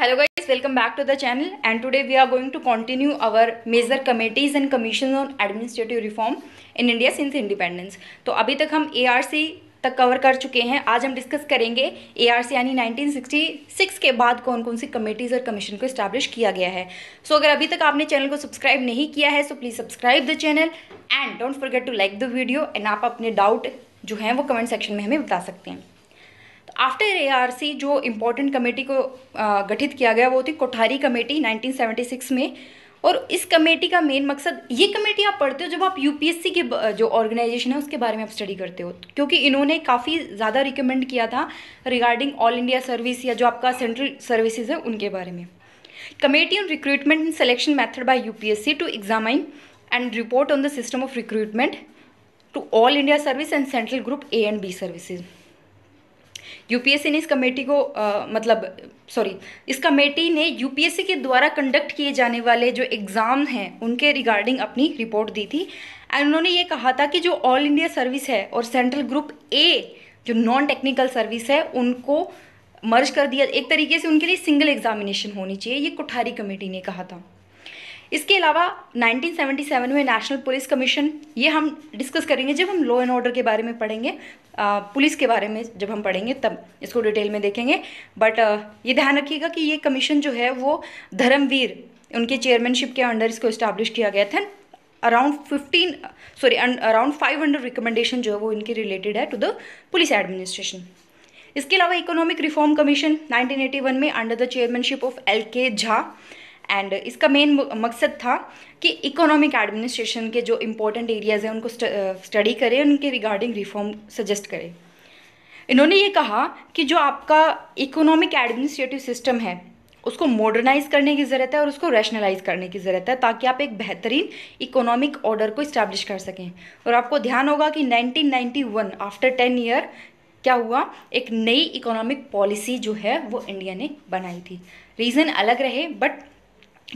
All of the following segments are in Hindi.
hello guys welcome back to the channel and today we are going to continue our major committees and commission on administrative reform in India since independence तो अभी तक हम एआरसी तक कवर कर चुके हैं आज हम डिस्कस करेंगे एआरसी यानी 1966 के बाद कौन कौन सी कमेटीज़ और कमीशन को इस्टेब्लिश किया गया है सो so, अगर अभी तक आपने चैनल को सब्सक्राइब नहीं किया है so please subscribe the channel and don't forget to like the video and आप अपने डाउट जो हैं वो कमेंट सेक्शन में हमें बता सकते हैं आफ्टर सी जो इम्पोर्टेंट कमेटी को गठित किया गया वो थी कोठारी कमेटी 1976 में और इस कमेटी का मेन मकसद ये कमेटी आप पढ़ते हो जब आप यूपीएससी के जो ऑर्गेनाइजेशन है उसके बारे में आप स्टडी करते हो क्योंकि इन्होंने काफ़ी ज़्यादा रिकमेंड किया था रिगार्डिंग ऑल इंडिया सर्विस या जो आपका सेंट्रल सर्विसेज है उनके बारे में committee on recruitment and selection method S C to examine and report on the system of recruitment to all India service and central group A and B services UPSC ने इस कमेटी को आ, मतलब सॉरी इस कमेटी ने यूपीएससी के द्वारा कंडक्ट किए जाने वाले जो एग्ज़ाम हैं उनके रिगार्डिंग अपनी रिपोर्ट दी थी एंड उन्होंने ये कहा था कि जो ऑल इंडिया सर्विस है और सेंट्रल ग्रुप ए जो नॉन टेक्निकल सर्विस है उनको मर्ज कर दिया एक तरीके से उनके लिए सिंगल एग्जामिनेशन होनी चाहिए ये कोठारी कमेटी ने कहा था इसके अलावा 1977 में नेशनल पुलिस कमीशन ये हम डिस्कस करेंगे जब हम लॉ एंड ऑर्डर के बारे में पढ़ेंगे पुलिस के बारे में जब हम पढ़ेंगे तब इसको डिटेल में देखेंगे बट ये ध्यान रखिएगा कि ये कमीशन जो है वो धर्मवीर उनके चेयरमैनशिप के अंडर इसको इस्टेब्लिश किया गया था around fifteen sorry around five hundred recommendation जो है वो इनके रिलेटेड है टू द पुलिस एडमिनिस्ट्रेशन इसके अलावा इकोनॉमिक रिफॉर्म कमीशन 1981 में under the chairmanship of L K Jha and इसका मेन मकसद था कि इकोनॉमिक एडमिनिस्ट्रेशन के जो इम्पोर्टेंट एरियाज़ हैं उनको स्टडी करें उनके रिगार्डिंग रिफॉर्म सजेस्ट करें इन्होंने ये कहा कि जो आपका इकोनॉमिक एडमिनिस्ट्रेटिव सिस्टम है उसको मॉडर्नाइज करने की ज़रूरत है और उसको रैशनलाइज करने की ज़रूरत है ताकि आप एक बेहतरीन इकोनॉमिक ऑर्डर को इस्टेब्लिश कर सकें और आपको ध्यान होगा कि 1991 आफ्टर 10 ईयर क्या हुआ एक नई इकोनॉमिक पॉलिसी जो है वो इंडिया ने बनाई थी रीज़न अलग रहे बट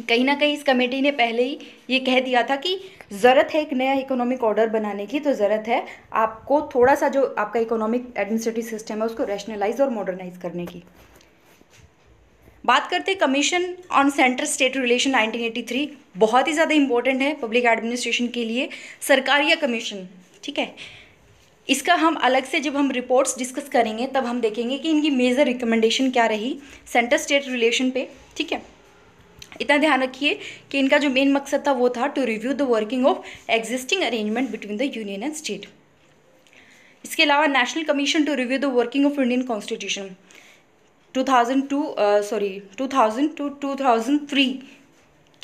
कहीं ना कहीं इस कमेटी ने पहले ही ये कह दिया था कि ज़रूरत है एक नया इकोनॉमिक ऑर्डर बनाने की तो ज़रूरत है आपको थोड़ा सा जो आपका इकोनॉमिक एडमिनिस्ट्रेटिव सिस्टम है उसको रैशनलाइज और मॉडर्नाइज करने की बात करते हैं commission on central state relation 1983 बहुत ही ज़्यादा इंपॉर्टेंट है पब्लिक एडमिनिस्ट्रेशन के लिए सरकार या कमीशन ठीक है इसका हम अलग से जब हम रिपोर्ट्स डिस्कस करेंगे तब हम देखेंगे कि इनकी मेजर रिकमेंडेशन क्या रही सेंटर स्टेट रिलेशन पे ठीक है इतना ध्यान रखिए कि इनका जो मेन मकसद था वो था to review the working of existing arrangement between the union and state इसके अलावा national commission to review the working of Indian constitution 2002 sorry uh, 2000 to 2003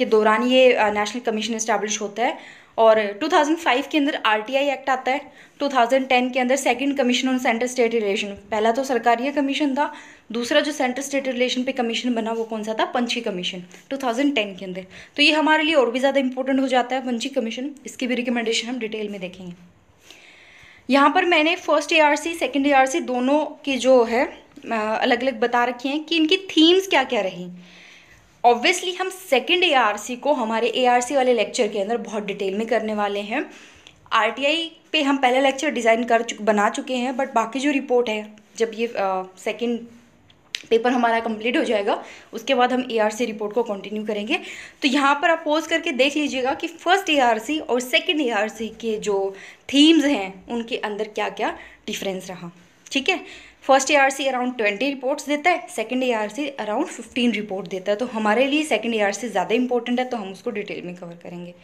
के दौरान ये नेशनल कमीशन इस्टेब्लिश होता है और 2005 के अंदर आरटीआई एक्ट आता है 2010 के अंदर second commission on centre state relation पहला तो सरकारी कमीशन था दूसरा जो सेंटर स्टेट रिलेशन पे कमीशन बना वो कौन सा था पंछी कमीशन 2010 के अंदर तो ये हमारे लिए और भी ज़्यादा इंपॉर्टेंट हो जाता है पंछी कमीशन इसकी भी रिकमेंडेशन हम डिटेल में देखेंगे यहाँ पर मैंने फर्स्ट ए सेकेंड सी दोनों की जो है अलग अलग बता रखी हैं कि इनकी थीम्स क्या क्या रही ऑब्वियसली हम सेकेंड ए को हमारे ए वाले लेक्चर के अंदर बहुत डिटेल में करने वाले हैं आर पे हम पहला लेक्चर डिज़ाइन कर चुक, बना चुके हैं बट बाकी जो रिपोर्ट है जब ये सेकेंड पेपर हमारा कंप्लीट हो जाएगा उसके बाद हम ए रिपोर्ट को कंटिन्यू करेंगे तो यहाँ पर आप पोज करके देख लीजिएगा कि फर्स्ट ए और सेकेंड ए के जो थीम्स हैं उनके अंदर क्या क्या डिफरेंस रहा ठीक है first C around twenty reports देता है second C around fifteen report देता है तो हमारे लिए सेकंड से ज़्यादा इंपॉर्टेंट है तो हम उसको डिटेल में कवर करेंगे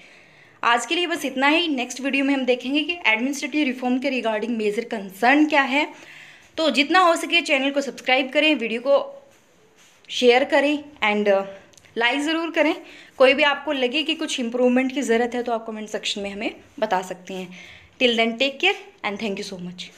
आज के लिए बस इतना ही नेक्स्ट वीडियो में हम देखेंगे कि एडमिनिस्ट्रेटिव रिफॉर्म के रिगार्डिंग मेजर कंसर्न क्या है तो जितना हो सके चैनल को सब्सक्राइब करें वीडियो को शेयर करें एंड लाइक ज़रूर करें कोई भी आपको लगे कि कुछ इम्प्रूवमेंट की ज़रूरत है तो आप कमेंट सेक्शन में हमें बता सकते हैं till then take care and thank you so much